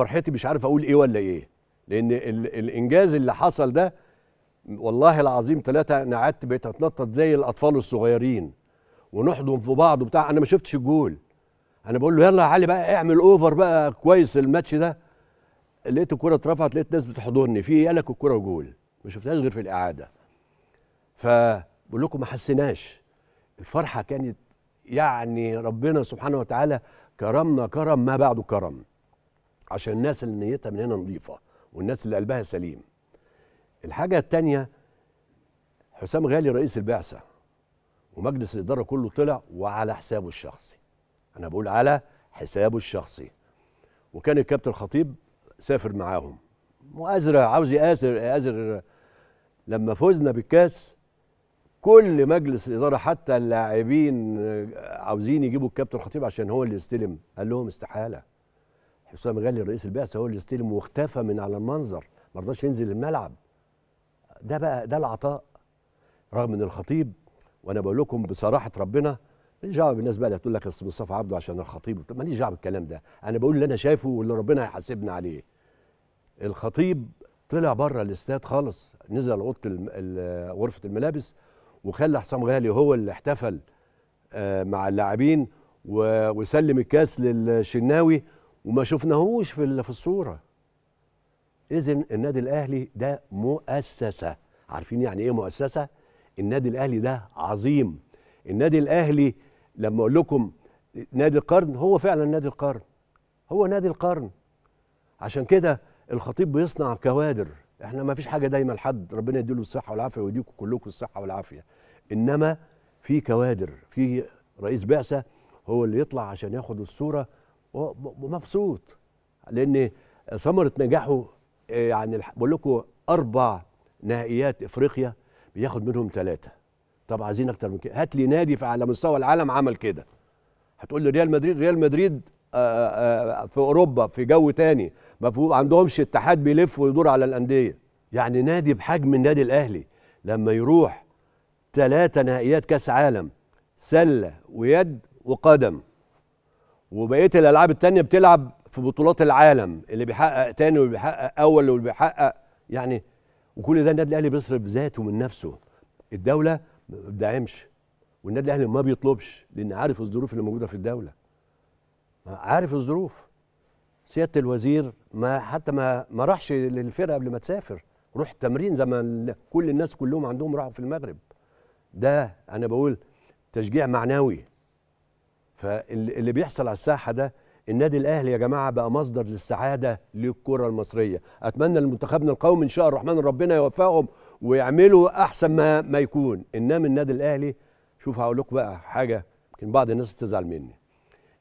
فرحتي مش عارف اقول ايه ولا ايه لان الانجاز اللي حصل ده والله العظيم ثلاثه انا قعدت بقيت اتنطط زي الاطفال الصغيرين ونحضن في بعض وبتاع انا ما شفتش الجول انا بقول له يلا يا علي بقى اعمل اوفر بقى كويس الماتش ده لقيت الكوره اترفعت لقيت ناس بتحضني في يالك الكوره الكره وجول ما شفتهاش غير في الاعاده فبقول لكم ما حسيناش الفرحه كانت يعني ربنا سبحانه وتعالى كرمنا كرم ما بعده كرم عشان الناس اللي نيتها من هنا نظيفه والناس اللي قلبها سليم الحاجه الثانيه حسام غالي رئيس البعثه ومجلس الاداره كله طلع وعلى حسابه الشخصي انا بقول على حسابه الشخصي وكان الكابتن الخطيب سافر معاهم مؤازرة عاوز يأزر يأزر لما فزنا بالكاس كل مجلس الاداره حتى اللاعبين آه، عاوزين يجيبوا الكابتن الخطيب عشان هو اللي يستلم قال لهم استحاله حسام غالي رئيس البعثه هو اللي استلم واختفى من على المنظر ما رضاش ينزل الملعب ده بقى ده العطاء رغم ان الخطيب وانا بقول لكم بصراحه ربنا ماليش دعوه بالناس بقى اللي هتقول لك اصل مصطفى عبده عشان الخطيب ماليش دعوه بالكلام ده انا بقول اللي انا شايفه واللي ربنا هيحاسبنا عليه الخطيب طلع بره الاستاد خالص نزل اوضه غرفه الملابس وخلى حسام غالي هو اللي احتفل آه، مع اللاعبين وسلم الكاس للشناوي وما شفناهوش في في الصوره اذا النادي الاهلي ده مؤسسه عارفين يعني ايه مؤسسه النادي الاهلي ده عظيم النادي الاهلي لما اقول لكم نادي القرن هو فعلا نادي القرن هو نادي القرن عشان كده الخطيب بيصنع كوادر احنا ما فيش حاجه دايما لحد ربنا يديله الصحه والعافيه ويديكم كلكم الصحه والعافيه انما في كوادر في رئيس بعثه هو اللي يطلع عشان ياخد الصوره ومبسوط لان ثمره نجاحه آه، يعني بقول لكم اربع نهائيات افريقيا بياخد منهم ثلاثه طب عايزين اكتر من كده هات لي نادي على مستوى العالم عمل كده هتقول لي ريال مدريد ريال مدريد آه، آه، في اوروبا في جو تاني ما عندهمش اتحاد بيلف ويدور على الانديه يعني نادي بحجم النادي الاهلي لما يروح ثلاثه نهائيات كاس عالم سله ويد وقدم وبقيه الالعاب الثانيه بتلعب في بطولات العالم اللي بيحقق تاني واللي بيحقق اول واللي بيحقق يعني وكل ده النادي الاهلي بيصرف ذاته من نفسه الدوله ما بتدعمش والنادي الاهلي ما بيطلبش لان عارف الظروف اللي موجوده في الدوله عارف الظروف سياده الوزير ما حتى ما ما راحش للفرقه قبل ما تسافر روح تمرين زي ما كل الناس كلهم عندهم راحوا في المغرب ده انا بقول تشجيع معنوي فاللي بيحصل على الساحه ده النادي الاهلي يا جماعه بقى مصدر للسعاده للكره المصريه اتمنى لمنتخبنا القومي ان شاء الرحمن ربنا يوفقهم ويعملوا احسن ما ما يكون انما النادي الاهلي شوف هقول لكم بقى حاجه يمكن بعض الناس تزعل مني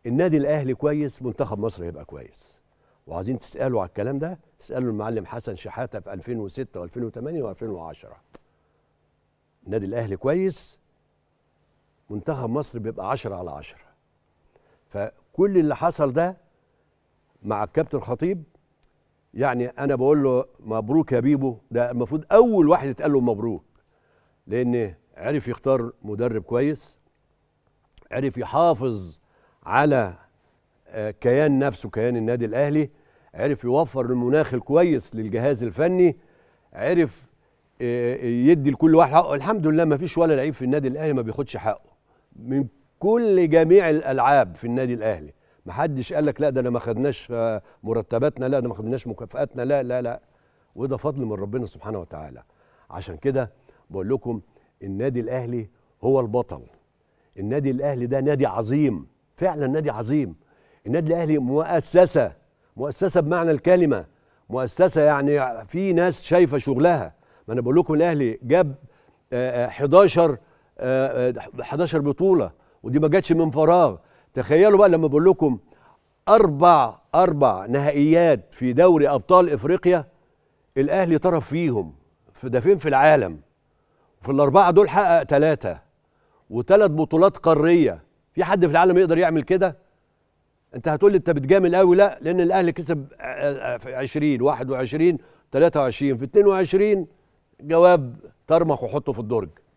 النادي الاهلي كويس منتخب مصر هيبقى كويس وعايزين تسالوا على الكلام ده اسالوا المعلم حسن شحاته في 2006 و2008 و2010 النادي الاهلي كويس منتخب مصر بيبقى 10 على 10 فكل اللي حصل ده مع الكابتن خطيب يعني انا بقول له مبروك يا بيبو ده المفروض اول واحد يتقال له مبروك لان عرف يختار مدرب كويس عرف يحافظ على آه، كيان نفسه كيان النادي الاهلي عرف يوفر المناخ الكويس للجهاز الفني عرف آه، يدي لكل واحد حقه الحمد لله ما فيش ولا لعيب في النادي الاهلي ما بياخدش حقه من كل جميع الالعاب في النادي الاهلي ما حدش قال لك لا ده انا ما خدناش آه، مرتباتنا لا ده ما خدناش مكافئاتنا لا لا لا وده فضل من ربنا سبحانه وتعالى عشان كده بقول لكم النادي الاهلي هو البطل النادي الاهلي ده نادي عظيم فعلا نادي عظيم النادي الاهلي مؤسسه مؤسسه بمعنى الكلمه مؤسسه يعني في ناس شايفه شغلها ما انا بقول لكم الاهلي جاب 11 آه، 11 آه، بطوله ودي ما جاتش من فراغ تخيلوا بقى لما بقول لكم اربع اربع نهائيات في دوري ابطال افريقيا الاهلي طرف فيهم في ده فين في العالم في الاربعه دول حقق ثلاثه وثلاث بطولات قاريه في حد في العالم يقدر يعمل كده انت هتقول لي انت بتجامل قوي لا لان الاهلي كسب آه، آه، في 20 21 23 في 22 جواب ترمخ وحطه في الدرج